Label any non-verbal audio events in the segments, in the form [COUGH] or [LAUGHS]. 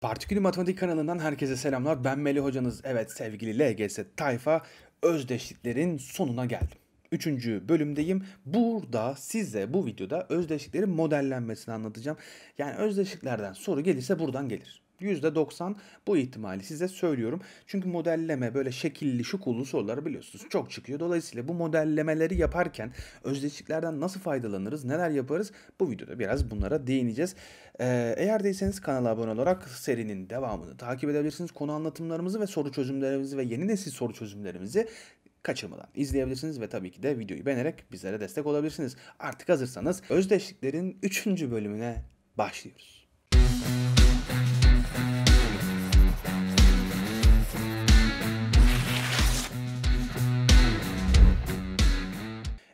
Partikülü Matematik kanalından herkese selamlar. Ben Melih hocanız. Evet sevgili LGS tayfa özdeşliklerin sonuna geldim. Üçüncü bölümdeyim. Burada size bu videoda özdeşliklerin modellenmesini anlatacağım. Yani özdeşliklerden soru gelirse buradan gelir. %90 bu ihtimali size söylüyorum. Çünkü modelleme böyle şekilli şu kullu soruları biliyorsunuz çok çıkıyor. Dolayısıyla bu modellemeleri yaparken özdeşliklerden nasıl faydalanırız, neler yaparız bu videoda biraz bunlara değineceğiz. Ee, eğer değilseniz kanala abone olarak serinin devamını takip edebilirsiniz. Konu anlatımlarımızı ve soru çözümlerimizi ve yeni nesil soru çözümlerimizi kaçırmadan izleyebilirsiniz ve tabii ki de videoyu beğenerek bizlere destek olabilirsiniz. Artık hazırsanız özdeşliklerin 3. bölümüne başlıyoruz.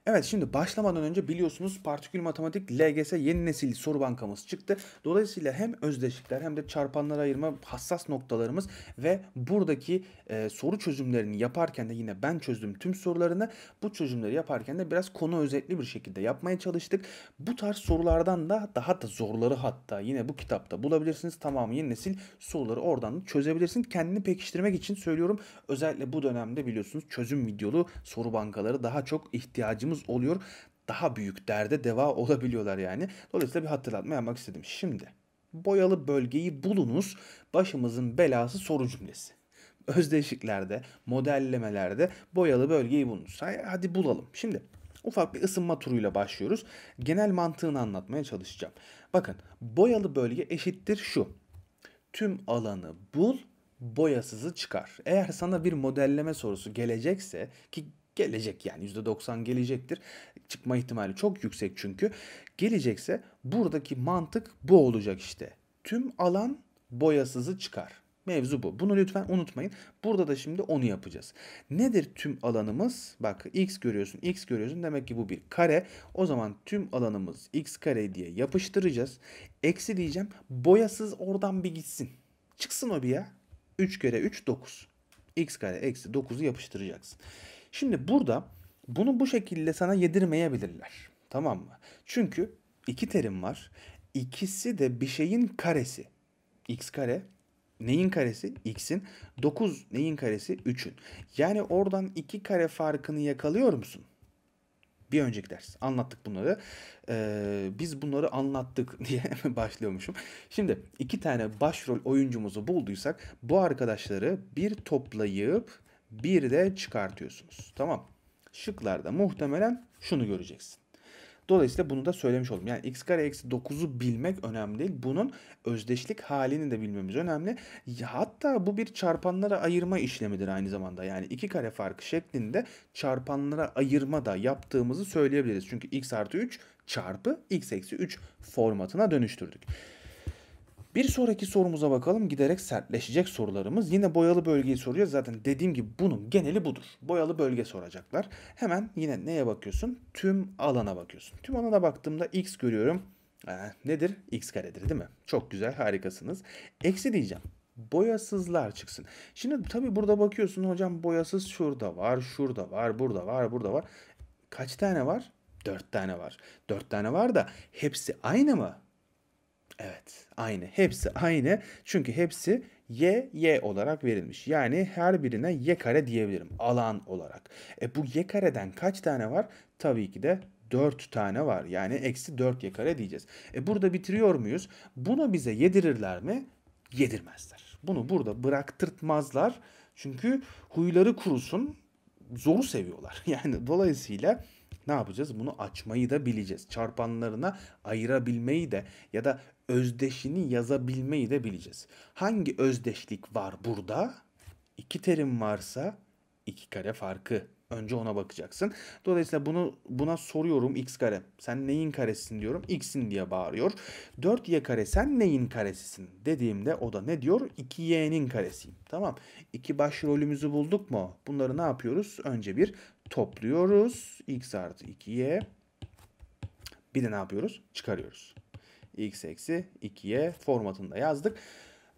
Evet şimdi başlamadan önce biliyorsunuz partikül matematik LGS yeni nesil soru bankamız çıktı. Dolayısıyla hem özdeşlikler hem de çarpanlara ayırma hassas noktalarımız ve buradaki e, soru çözümlerini yaparken de yine ben çözdüm tüm sorularını. Bu çözümleri yaparken de biraz konu özetli bir şekilde yapmaya çalıştık. Bu tarz sorulardan da daha da zorları hatta yine bu kitapta bulabilirsiniz. tamam yeni nesil soruları oradan çözebilirsin. Kendini pekiştirmek için söylüyorum. Özellikle bu dönemde biliyorsunuz çözüm videolu soru bankaları daha çok ihtiyacımız sorunlarımız oluyor. Daha büyük derde deva olabiliyorlar yani. Dolayısıyla bir hatırlatma yapmak istedim. Şimdi boyalı bölgeyi bulunuz başımızın belası soru cümlesi özdeşiklerde, modellemelerde boyalı bölgeyi bulunuz. Hadi bulalım. Şimdi ufak bir ısınma turuyla başlıyoruz. Genel mantığını anlatmaya çalışacağım. Bakın boyalı bölge eşittir şu. Tüm alanı bul, boyasızı çıkar. Eğer sana bir modelleme sorusu gelecekse ki gelecek yani %90 gelecektir. Çıkma ihtimali çok yüksek çünkü. Gelecekse buradaki mantık bu olacak işte. Tüm alan boyasızı çıkar. Mevzu bu. Bunu lütfen unutmayın. Burada da şimdi onu yapacağız. Nedir tüm alanımız? Bak x görüyorsun, x görüyorsun. Demek ki bu bir kare. O zaman tüm alanımız x kare diye yapıştıracağız. Eksi diyeceğim. Boyasız oradan bir gitsin. Çıksın o bir ya. 3 kere 3 9. x kare eksi 9'u yapıştıracaksın. Şimdi burada bunu bu şekilde sana yedirmeyebilirler. Tamam mı? Çünkü iki terim var. İkisi de bir şeyin karesi. X kare neyin karesi? X'in. 9 neyin karesi? 3'ün. Yani oradan 2 kare farkını yakalıyor musun? Bir önceki ders anlattık bunları. Ee, biz bunları anlattık [LAUGHS] diye başlıyormuşum. Şimdi iki tane başrol oyuncumuzu bulduysak bu arkadaşları bir toplayıp bir de çıkartıyorsunuz. Tamam. Şıklarda muhtemelen şunu göreceksin. Dolayısıyla bunu da söylemiş oldum. Yani x kare eksi 9'u bilmek önemli değil. Bunun özdeşlik halini de bilmemiz önemli. Hatta bu bir çarpanlara ayırma işlemidir aynı zamanda. Yani iki kare farkı şeklinde çarpanlara ayırma da yaptığımızı söyleyebiliriz. Çünkü x artı 3 çarpı x eksi 3 formatına dönüştürdük. Bir sonraki sorumuza bakalım. Giderek sertleşecek sorularımız. Yine boyalı bölgeyi soruyor. Zaten dediğim gibi bunun geneli budur. Boyalı bölge soracaklar. Hemen yine neye bakıyorsun? Tüm alana bakıyorsun. Tüm alana baktığımda x görüyorum. Ee, nedir? x karedir değil mi? Çok güzel harikasınız. Eksi diyeceğim boyasızlar çıksın. Şimdi tabi burada bakıyorsun hocam boyasız şurada var, şurada var, burada var, burada var. Kaç tane var? Dört tane var. Dört tane var da hepsi aynı mı? Evet aynı hepsi aynı çünkü hepsi y y olarak verilmiş. Yani her birine y kare diyebilirim alan olarak. E bu y kareden kaç tane var? Tabii ki de 4 tane var. Yani eksi 4 y kare diyeceğiz. E burada bitiriyor muyuz? Bunu bize yedirirler mi? Yedirmezler. Bunu burada bıraktırtmazlar. Çünkü huyları kurusun. Zoru seviyorlar. [LAUGHS] Yani dolayısıyla ne yapacağız? Bunu açmayı da bileceğiz. Çarpanlarına ayırabilmeyi de ya da özdeşini yazabilmeyi de bileceğiz. Hangi özdeşlik var burada? İki terim varsa iki kare farkı. Önce ona bakacaksın. Dolayısıyla bunu buna soruyorum x kare. Sen neyin karesin diyorum. X'in diye bağırıyor. 4y kare sen neyin karesisin dediğimde o da ne diyor? 2y'nin karesiyim. Tamam. İki başrolümüzü bulduk mu? Bunları ne yapıyoruz? Önce bir topluyoruz. x artı 2y. Bir de ne yapıyoruz? Çıkarıyoruz x eksi 2'ye formatında yazdık.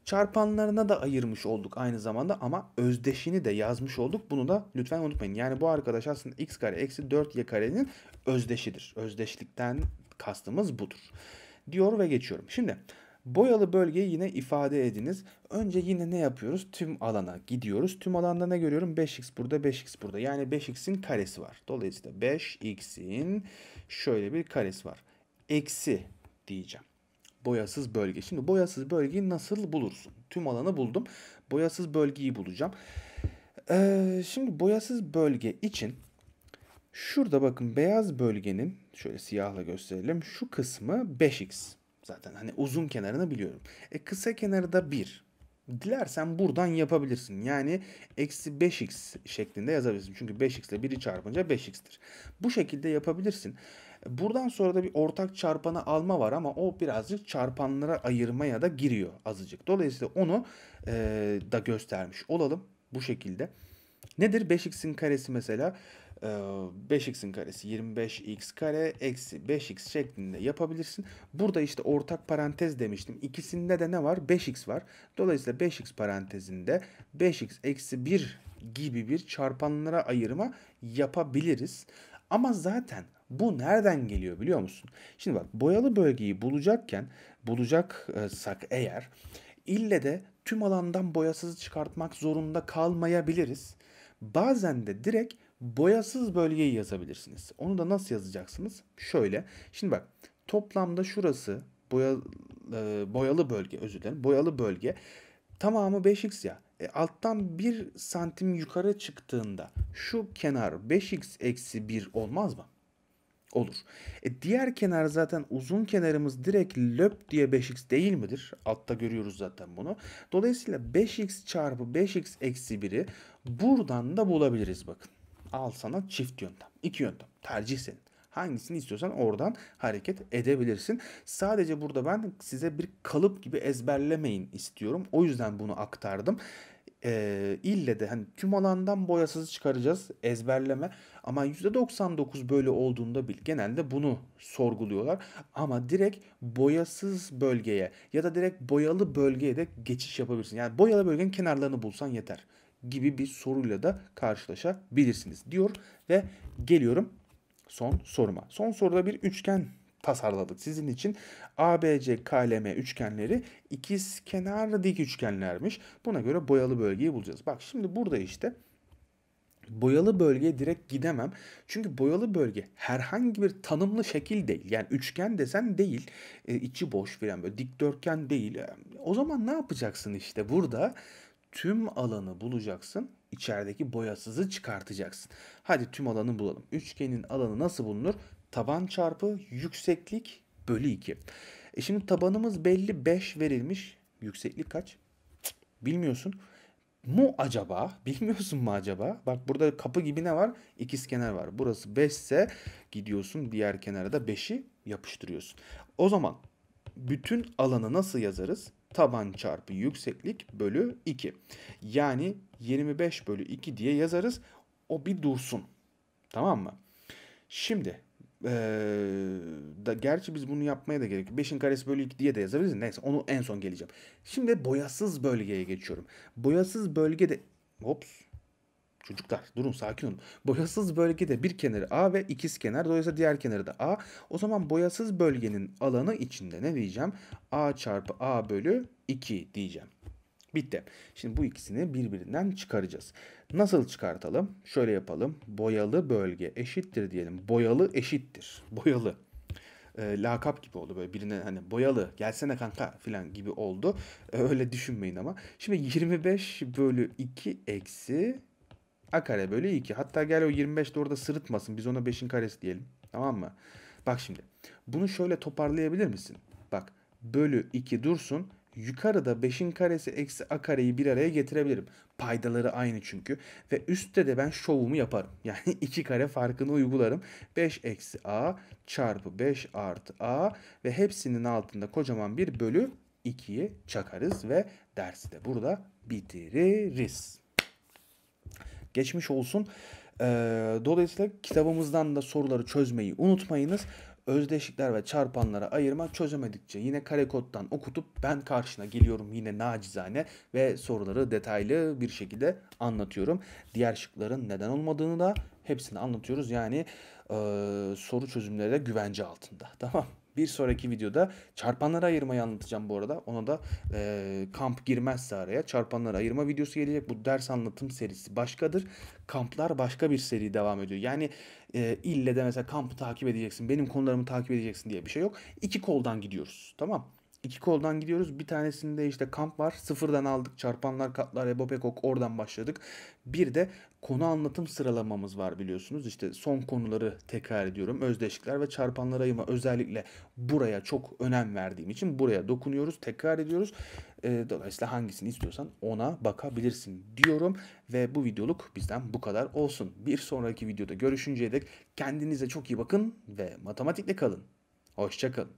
Çarpanlarına da ayırmış olduk aynı zamanda ama özdeşini de yazmış olduk. Bunu da lütfen unutmayın. Yani bu arkadaş aslında x kare eksi 4y karenin özdeşidir. Özdeşlikten kastımız budur. Diyor ve geçiyorum. Şimdi Boyalı bölgeyi yine ifade ediniz. Önce yine ne yapıyoruz? Tüm alana gidiyoruz. Tüm alanda ne görüyorum? 5x burada, 5x burada. Yani 5x'in karesi var. Dolayısıyla 5x'in şöyle bir karesi var. Eksi diyeceğim. Boyasız bölge. Şimdi boyasız bölgeyi nasıl bulursun? Tüm alanı buldum. Boyasız bölgeyi bulacağım. Ee, şimdi boyasız bölge için şurada bakın beyaz bölgenin şöyle siyahla gösterelim. Şu kısmı 5x. Zaten hani uzun kenarını biliyorum. E kısa kenarı da 1. Dilersen buradan yapabilirsin. Yani eksi 5x şeklinde yazabilirsin. Çünkü 5x ile 1'i çarpınca 5x'tir. Bu şekilde yapabilirsin. Buradan sonra da bir ortak çarpanı alma var ama o birazcık çarpanlara ayırmaya da giriyor azıcık. Dolayısıyla onu e, da göstermiş olalım bu şekilde. Nedir 5x'in karesi mesela? E, 5x'in karesi 25x kare eksi 5x şeklinde yapabilirsin. Burada işte ortak parantez demiştim. İkisinde de ne var? 5x var. Dolayısıyla 5x parantezinde 5x eksi 1 gibi bir çarpanlara ayırma yapabiliriz. Ama zaten bu nereden geliyor biliyor musun? Şimdi bak boyalı bölgeyi bulacakken bulacaksak e, eğer ille de tüm alandan boyasız çıkartmak zorunda kalmayabiliriz. Bazen de direkt boyasız bölgeyi yazabilirsiniz. Onu da nasıl yazacaksınız? Şöyle. Şimdi bak toplamda şurası boya, e, boyalı bölge özür dilerim. Boyalı bölge tamamı 5x ya e, alttan 1 santim yukarı çıktığında şu kenar 5x eksi 1 olmaz mı? Olur. E, diğer kenar zaten uzun kenarımız direkt löp diye 5x değil midir? Altta görüyoruz zaten bunu. Dolayısıyla 5x çarpı 5x eksi 1'i buradan da bulabiliriz bakın. Al sana çift yöntem. İki yöntem. Tercih senin. Hangisini istiyorsan oradan hareket edebilirsin. Sadece burada ben size bir kalıp gibi ezberlemeyin istiyorum. O yüzden bunu aktardım e, ille de hani tüm alandan boyasız çıkaracağız ezberleme ama %99 böyle olduğunda bil genelde bunu sorguluyorlar ama direkt boyasız bölgeye ya da direkt boyalı bölgeye de geçiş yapabilirsin. Yani boyalı bölgenin kenarlarını bulsan yeter gibi bir soruyla da karşılaşabilirsiniz diyor ve geliyorum son soruma. Son soruda bir üçgen tasarladık sizin için. ABC KLM üçgenleri ikiz kenarlı dik üçgenlermiş. Buna göre boyalı bölgeyi bulacağız. Bak şimdi burada işte Boyalı bölgeye direkt gidemem. Çünkü boyalı bölge herhangi bir tanımlı şekil değil. Yani üçgen desen değil. E, içi boş falan böyle dikdörtgen değil. E, o zaman ne yapacaksın işte burada? Tüm alanı bulacaksın. İçerideki boyasızı çıkartacaksın. Hadi tüm alanı bulalım. Üçgenin alanı nasıl bulunur? taban çarpı yükseklik bölü 2. E şimdi tabanımız belli 5 verilmiş. Yükseklik kaç? bilmiyorsun mu acaba? [LAUGHS] Bilmiyorsun mu acaba? Bak burada kapı gibi ne var? İkiz kenar var. Burası 5 ise gidiyorsun diğer kenara da 5'i yapıştırıyorsun. O zaman bütün alanı nasıl yazarız? Taban çarpı yükseklik bölü 2. Yani 25 bölü 2 diye yazarız. O bir dursun. Tamam mı? Şimdi ee, da, gerçi biz bunu yapmaya da gerek yok. 5'in karesi bölü 2 diye de yazabiliriz. Neyse onu en son geleceğim. Şimdi boyasız bölgeye geçiyorum. Boyasız bölgede... Hops. Çocuklar durun sakin olun. Boyasız bölgede bir kenarı A ve ikiz kenar. Dolayısıyla diğer kenarı da A. O zaman boyasız bölgenin alanı içinde ne diyeceğim? A çarpı A bölü 2 diyeceğim. Bitti. Şimdi bu ikisini birbirinden çıkaracağız. Nasıl çıkartalım? Şöyle yapalım. Boyalı bölge eşittir diyelim. Boyalı eşittir. Boyalı. E, lakap gibi oldu böyle birine hani boyalı gelsene kanka filan gibi oldu. E, öyle düşünmeyin ama. Şimdi 25 bölü 2 eksi a kare bölü 2. Hatta gel o 25 de orada sırıtmasın. Biz ona 5'in karesi diyelim. Tamam mı? Bak şimdi. Bunu şöyle toparlayabilir misin? Bak bölü 2 dursun. Yukarıda 5'in karesi eksi a kareyi bir araya getirebilirim. Paydaları aynı çünkü. Ve üstte de ben şovumu yaparım. [LAUGHS] Yani 2 kare farkını uygularım. 5 eksi a çarpı 5 artı a ve hepsinin altında kocaman bir bölü 2'yi çakarız ve dersi de burada bitiririz. Geçmiş olsun. Ee, dolayısıyla kitabımızdan da soruları çözmeyi unutmayınız özdeşlikler ve çarpanlara ayırmak çözemedikçe yine kare koddan okutup ben karşına geliyorum yine nacizane ve soruları detaylı bir şekilde anlatıyorum. Diğer şıkların neden olmadığını da hepsini anlatıyoruz. Yani e, soru çözümleri de güvence altında. [LAUGHS] Tamam bir sonraki videoda çarpanları ayırmayı anlatacağım bu arada. Ona da e, kamp girmezse araya çarpanları ayırma videosu gelecek. Bu ders anlatım serisi başkadır. Kamplar başka bir seri devam ediyor. Yani e, ille de mesela kampı takip edeceksin, benim konularımı takip edeceksin diye bir şey yok. İki koldan gidiyoruz. Tamam İki koldan gidiyoruz. Bir tanesinde işte kamp var. Sıfırdan aldık. Çarpanlar, katlar, ebopekok oradan başladık. Bir de konu anlatım sıralamamız var biliyorsunuz. İşte son konuları tekrar ediyorum. Özdeşlikler ve çarpanlar ayıma özellikle buraya çok önem verdiğim için buraya dokunuyoruz. Tekrar ediyoruz. Ee, dolayısıyla hangisini istiyorsan ona bakabilirsin diyorum. Ve bu videoluk bizden bu kadar olsun. Bir sonraki videoda görüşünceye dek kendinize çok iyi bakın ve matematikle kalın. Hoşçakalın.